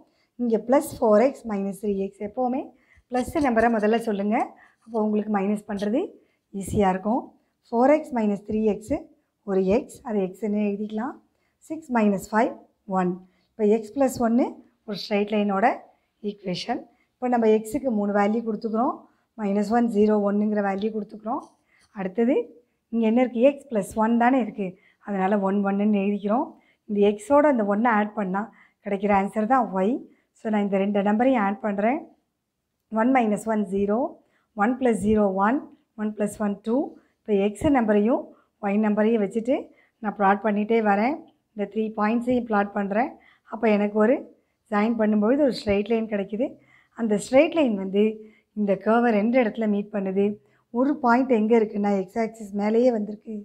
S1: இங்கே plus four x minus three x எப்போவுமே ப்ளஸ் நம்பரை முதல்ல சொல்லுங்கள் அப்போ உங்களுக்கு மைனஸ் பண்ணுறது ஈஸியாக இருக்கும் four x minus three x ஒரு எக்ஸ் அது எக்ஸ்ன்னு எழுதிக்கலாம் சிக்ஸ் மைனஸ் ஃபைவ் ஒன் இப்போ எக்ஸ் ப்ளஸ் ஒன்று ஒரு ஸ்ட்ரைட் லைனோட ஈக்குவேஷன் இப்போ நம்ம எக்ஸுக்கு மூணு வேல்யூ கொடுத்துக்குறோம் மைனஸ் ஒன் ஜீரோ ஒன்றுங்கிற வேல்யூ கொடுத்துக்குறோம் அடுத்தது இங்கே என்ன இருக்குது எக்ஸ் ப்ளஸ் ஒன் தானே இருக்குது அதனால் ஒன் ஒன்றுன்னு எழுதிக்கிறோம் இந்த எக்ஸோடு அந்த ஒன்றை ஆட் பண்ணால் கிடைக்கிற ஆன்சர் தான் ஒய் ஸோ நான் இந்த ரெண்டு நம்பரையும் ஆட் பண்ணுறேன் one minus one zero one plus zero one one plus one two இப்போ எக்ஸ் நம்பரையும் ஒய் நம்பரையும் வச்சுட்டு நான் ப்ளாட் பண்ணிகிட்டே வரேன் இந்த த்ரீ பாயிண்ட்ஸையும் ப்ளாட் பண்ணுறேன் அப்போ எனக்கு ஒரு ஜாயின் பண்ணும்பொழுது ஒரு ஸ்ட்ரெயிட் லைன் கிடைக்கிது அந்த ஸ்ட்ரெயிட் லைன் வந்து இந்த கேவை ரெண்டு இடத்துல மீட் பண்ணுது ஒரு பாயிண்ட் எங்கே இருக்குன்னா எக்ஸ் ஆக்சிஸ் மேலேயே வந்திருக்கு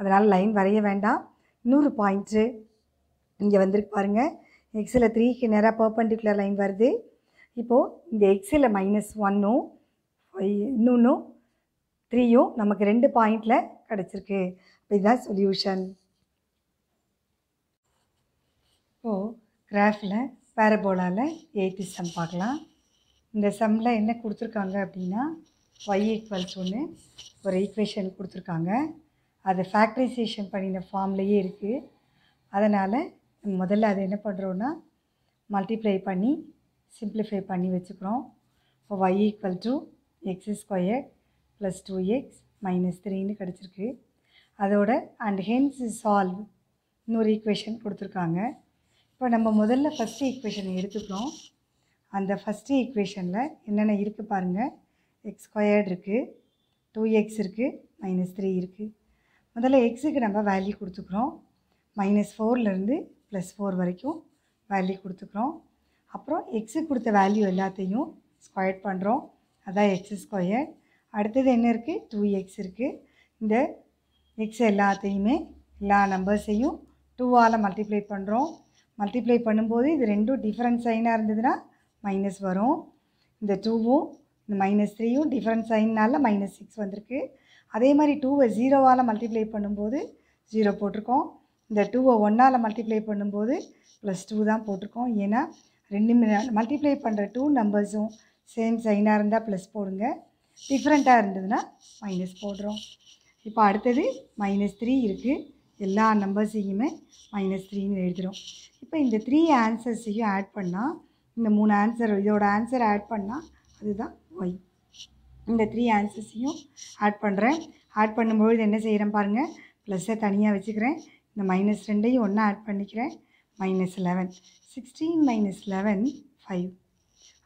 S1: அதனால் லைன் வரைய வேண்டாம் இன்னொரு பாயிண்ட்டு இங்கே வந்திருக்கு பாருங்கள் எக்ஸில் த்ரீக்கு நேராக பர்பண்டிகுலர் லைன் வருது இப்போது இந்த எக்ஸில் மைனஸ் ஒன்னும் இன்னொன்றும் த்ரீயும் நமக்கு ரெண்டு பாயிண்டில் கிடச்சிருக்கு இதுதான் சொல்யூஷன் இப்போது கிராஃபில் பேரபோலாவில் எயிட்டி சம் பார்க்கலாம் இந்த சம்மில் என்ன கொடுத்துருக்காங்க அப்படின்னா ஒய் ஈக்குவல்ஸ் ஒன்று ஒரு ஈக்குவேஷன் கொடுத்துருக்காங்க அது ஃபேக்டரைசேஷன் பண்ணின ஃபார்ம்லேயே இருக்குது அதனால் முதல்ல அதை என்ன பண்ணுறோன்னா மல்டிப்ளை பண்ணி சிம்பிளிஃபை பண்ணி வச்சுக்கிறோம் இப்போ y equal to x square plus two x minus த்ரீன்னு கிடச்சிருக்கு அதோட அண்ட் ஹென்ஸ் சால்வ் இன்னொரு ஈக்குவேஷன் கொடுத்துருக்காங்க இப்போ நம்ம முதல்ல ஃபஸ்ட்டு ஈக்குவேஷன் எடுத்துக்கிறோம் அந்த ஃபஸ்ட்டு ஈக்குவேஷனில் என்னென்ன இருக்குது பாருங்கள் எக்ஸ் ஸ்கொயர்டு இருக்குது டூ எக்ஸ் இருக்குது மைனஸ் த்ரீ இருக்குது முதல்ல எக்ஸுக்கு நம்ம வேல்யூ கொடுத்துக்குறோம் மைனஸ் ஃபோர்லேருந்து ப்ளஸ் ஃபோர் வரைக்கும் வேல்யூ கொடுத்துக்குறோம் அப்புறம் எக்ஸு கொடுத்த வேல்யூ எல்லாத்தையும் ஸ்கொயர் பண்ணுறோம் அதான் எக்ஸ் ஸ்கொயர் அடுத்தது என்ன இருக்குது டூ எக்ஸ் இருக்குது இந்த எக்ஸ் எல்லாத்தையுமே எல்லா நம்பர்ஸையும் டூவால் மல்டிப்ளை பண்ணுறோம் மல்டிப்ளை பண்ணும்போது இது ரெண்டும் டிஃப்ரெண்ட் சைனாக இருந்ததுன்னா மைனஸ் வரும் இந்த டூவும் இந்த மைனஸ் த்ரீயும் டிஃப்ரெண்ட் சைன்னால் மைனஸ் சிக்ஸ் வந்திருக்கு அதே மாதிரி டூவை ஜீரோவால் மல்டிப்ளை பண்ணும்போது ஜீரோ போட்டிருக்கோம் இந்த டூவை ஒன்றால் மல்டிப்ளை பண்ணும்போது ப்ளஸ் டூ தான் போட்டிருக்கோம் ஏன்னா ரெண்டு மல்டிப்ளை பண்ணுற டூ நம்பர்ஸும் சேம் சைனாக இருந்தால் ப்ளஸ் போடுங்க டிஃப்ரெண்ட்டாக இருந்ததுன்னா மைனஸ் போடுறோம் இப்போ அடுத்தது மைனஸ் த்ரீ இருக்குது எல்லா நம்பர்ஸையுமே மைனஸ் த்ரீன்னு எழுதுகிறோம் இப்போ இந்த த்ரீ ஆன்சர்ஸையும் ஆட் பண்ணால் இந்த மூணு ஆன்சர் இதோட ஆன்சர் ஆட் பண்ணால் அதுதான் ஒய் இந்த த்ரீ ஆன்சர்ஸையும் ஆட் பண்ணுறேன் ஆட் பண்ணும்பொழுது என்ன செய்கிறேன் பாருங்கள் ப்ளஸ்ஸை தனியாக வச்சுக்கிறேன் இந்த மைனஸ் ரெண்டையும் ஒன்றா ஆட் பண்ணிக்கிறேன் minus eleven sixteen minus eleven five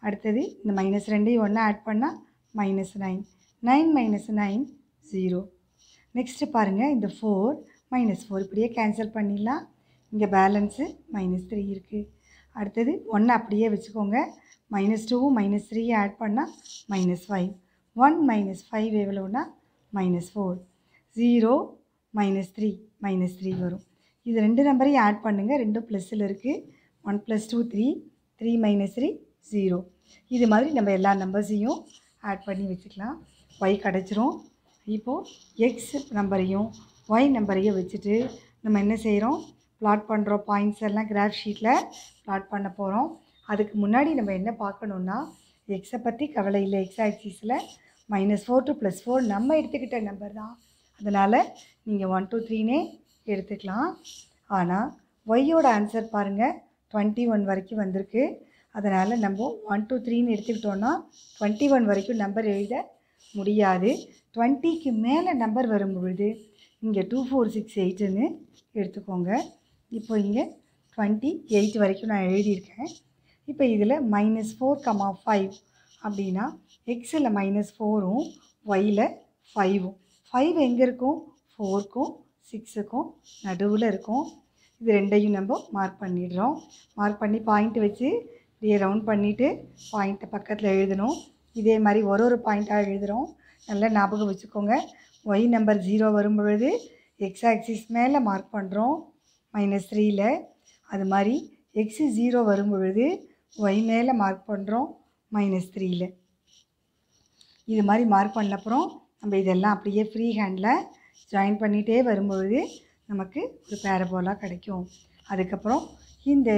S1: அடுத்தது இந்த மைனஸ் ரெண்டையும் ஒன்றா ஆட் பண்ணால் minus nine nine minus nine zero next பாருங்கள் இந்த ஃபோர் மைனஸ் ஃபோர் இப்படியே கேன்சல் பண்ணிடலாம் இங்கே பேலன்ஸு மைனஸ் த்ரீ இருக்குது அடுத்தது ஒன்று அப்படியே வச்சுக்கோங்க மைனஸ் டூவும் மைனஸ் த்ரீயும் ஆட் பண்ணால் minus five one minus five எவ்வளோன்னா minus four zero minus three minus three வரும் இது ரெண்டு நம்பரையும் ஆட் பண்ணுங்கள் ரெண்டும் ப்ளஸ்ஸில் இருக்குது one plus two three three minus three zero இது மாதிரி நம்ம எல்லா நம்பர்ஸையும் ஆட் பண்ணி வச்சுக்கலாம் ஒய் கிடச்சிரும் இப்போது எக்ஸ் நம்பரையும் ஒய் நம்பரையும் வச்சுட்டு நம்ம என்ன செய்கிறோம் ப்ளாட் பண்ணுறோம் பாயிண்ட்ஸ் எல்லாம் கிராஃப் ஷீட்டில் ப்ளாட் பண்ண போகிறோம் அதுக்கு முன்னாடி நம்ம என்ன பார்க்கணுன்னா எக்ஸை பற்றி கவலை இல்லை எக்ஸ் ஆக்சிஸில் minus four to plus four நம்ம எடுத்துக்கிட்ட நம்பர் தான் அதனால் நீங்கள் ஒன் டூ த்ரீனே எடுத்துக்கலாம் ஆனால் ஒய்யோட ஆன்சர் பாருங்கள் டுவெண்ட்டி ஒன் வரைக்கும் வந்திருக்கு அதனால் நம்ம ஒன் டூ த்ரீன்னு எடுத்துக்கிட்டோன்னா டுவெண்ட்டி ஒன் வரைக்கும் நம்பர் எழுத முடியாது டுவெண்ட்டிக்கு மேலே நம்பர் வரும்பொழுது இங்கே டூ ஃபோர் சிக்ஸ் எயிட்டுன்னு எடுத்துக்கோங்க இப்போ இங்கே டுவெண்ட்டி எயிட் வரைக்கும் நான் எழுதியிருக்கேன் இப்போ இதில் மைனஸ் ஃபோர் கமா ஃபைவ் அப்படின்னா எக்ஸில் மைனஸ் ஃபோரும் ஒயில் ஃபைவும் ஃபைவ் எங்கே இருக்கும் ஃபோருக்கும் சிக்ஸுக்கும் நடுவில் இருக்கும் இது ரெண்டையும் நம்ம மார்க் பண்ணிடுறோம் மார்க் பண்ணி பாயிண்ட் வச்சு இப்படியே ரவுண்ட் பண்ணிவிட்டு பாயிண்ட்டை பக்கத்தில் எழுதணும் இதே மாதிரி ஒரு ஒரு பாயிண்ட்டாக எழுதுகிறோம் நல்லா ஞாபகம் வச்சுக்கோங்க ஒய் நம்பர் ஜீரோ வரும் பொழுது எக்ஸ் ஆக்சிஸ் மேலே மார்க் பண்ணுறோம் மைனஸ் த்ரீயில் அது மாதிரி எக்ஸு ஜீரோ வரும்பொழுது ஒய் மேலே மார்க் பண்ணுறோம் மைனஸ் த்ரீயில் இது மாதிரி மார்க் பண்ணப்புறம் நம்ம இதெல்லாம் அப்படியே ஃப்ரீ ஹேண்டில் ஜாயின் பண்ணிகிட்டே வரும்போது நமக்கு ஒரு பேரபோலாக கிடைக்கும் அதுக்கப்புறம் இந்த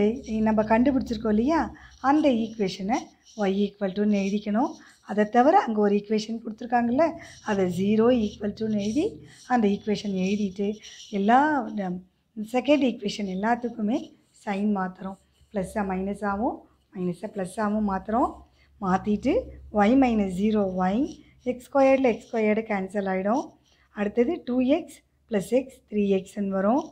S1: நம்ம கண்டுபிடிச்சிருக்கோம் இல்லையா அந்த ஈக்குவேஷனை ஒய் ஈக்குவல் டுன்னு எழுதிக்கணும் அதை தவிர அங்கே ஒரு ஈக்குவேஷன் கொடுத்துருக்காங்கல்ல அதை ஜீரோ ஈக்குவல் டுன்னு எழுதி அந்த ஈக்குவேஷன் எழுதிட்டு எல்லா செகண்ட் ஈக்குவேஷன் எல்லாத்துக்குமே சைன் மாற்றுறோம் ப்ளஸ்ஸாக மைனஸாகவும் மைனஸை ப்ளஸ்ஸாகவும் மாற்றுறோம் மாற்றிட்டு y minus zero y x ஸ்கொயர்டில் எக்ஸ் ஸ்கொயர்டு கேன்சல் ஆகிடும் அடுத்தது two x plus x three எக்ஸ்ன்னு வரும்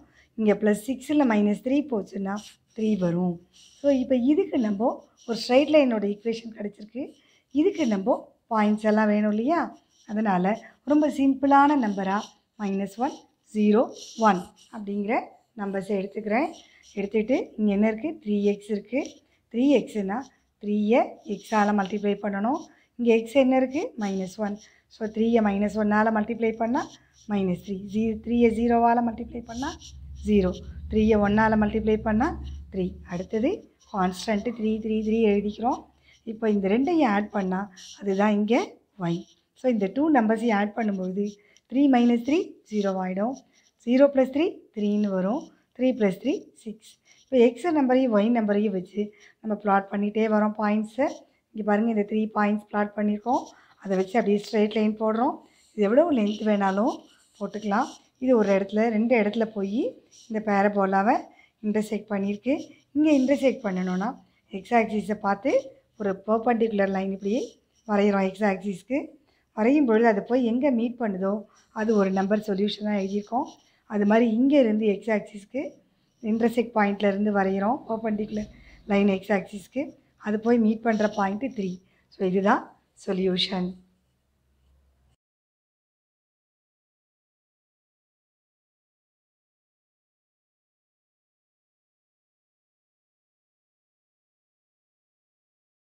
S1: இங்கே ப்ளஸ் சிக்ஸில் மைனஸ் த்ரீ போச்சுன்னா த்ரீ வரும் ஸோ இப்போ இதுக்கு நம்ம ஒரு ஸ்ட்ரைட் லைனோட ஈக்குவேஷன் கிடச்சிருக்கு இதுக்கு நம்ம பாயிண்ட்ஸ் எல்லாம் வேணும் இல்லையா அதனால் ரொம்ப சிம்பிளான நம்பராக மைனஸ் ஒன் ஜீரோ ஒன் அப்படிங்கிற நம்பர்ஸை எடுத்துக்கிறேன் எடுத்துகிட்டு இங்கே என்ன இருக்குது த்ரீ எக்ஸ் இருக்குது த்ரீ எக்ஸுன்னா த்ரீயை எக்ஸால் மல்டிப்ளை பண்ணணும் இங்கே எக்ஸ் என்ன இருக்குது மைனஸ் ஒன் ஸோ த்ரீயை மைனஸ் ஒன்னால் மல்டிப்ளை பண்ணால் மைனஸ் த்ரீ ஜீ த்ரீயை ஜீரோவால் மல்டிப்ளை பண்ணால் ஜீரோ த்ரீயை ஒன்னால் மல்டிப்ளை பண்ணால் த்ரீ அடுத்தது கான்ஸ்டன்ட்டு த்ரீ த்ரீ த்ரீ எழுதிக்கிறோம் இப்போ இந்த ரெண்டையும் ஆட் பண்ணால் அதுதான் இங்கே ஒய் ஸோ இந்த டூ நம்பர்ஸையும் ஆட் பண்ணும்போது த்ரீ மைனஸ் த்ரீ ஜீரோ ஆகிடும் ஜீரோ ப்ளஸ் த்ரீ த்ரீன்னு வரும் த்ரீ ப்ளஸ் த்ரீ சிக்ஸ் இப்போ எக்ஸ் நம்பரையும் ஒய் நம்பரையும் வச்சு நம்ம ப்ளாட் பண்ணிகிட்டே வரோம் பாயிண்ட்ஸை இங்கே பாருங்கள் இந்த த்ரீ பாயிண்ட்ஸ் ப்ளாட் பண்ணியிருக்கோம் அதை வச்சு அப்படியே ஸ்ட்ரைட் லைன் போடுறோம் இது எவ்வளோ லென்த் வேணாலும் போட்டுக்கலாம் இது ஒரு இடத்துல ரெண்டு இடத்துல போய் இந்த பேரபோலாவை இன்டர்செக்ட் பண்ணியிருக்கு இங்கே இன்டர்செக்ட் பண்ணணும்னா எக்ஸாக்சிஸை பார்த்து ஒரு பர்பண்டிகுலர் லைன் இப்படியே வரைகிறோம் எக்ஸாக்சிஸ்க்கு வரையும் பொழுது அதை போய் எங்கே மீட் பண்ணுதோ அது ஒரு நம்பர் சொல்யூஷனாக எழுதியிருக்கோம் அது மாதிரி இங்கேருந்து எக்ஸாக்சிஸ்க்கு ஆக்சிஸ்க்கு இன்டர்செக்ட் பாயிண்ட்லேருந்து வரைகிறோம் பர்பண்டிகுலர் லைன் எக்ஸாக்சிஸ்க்கு அது போய் மீட் பண்ணுற பாயிண்ட்டு த்ரீ ஸோ இதுதான் solution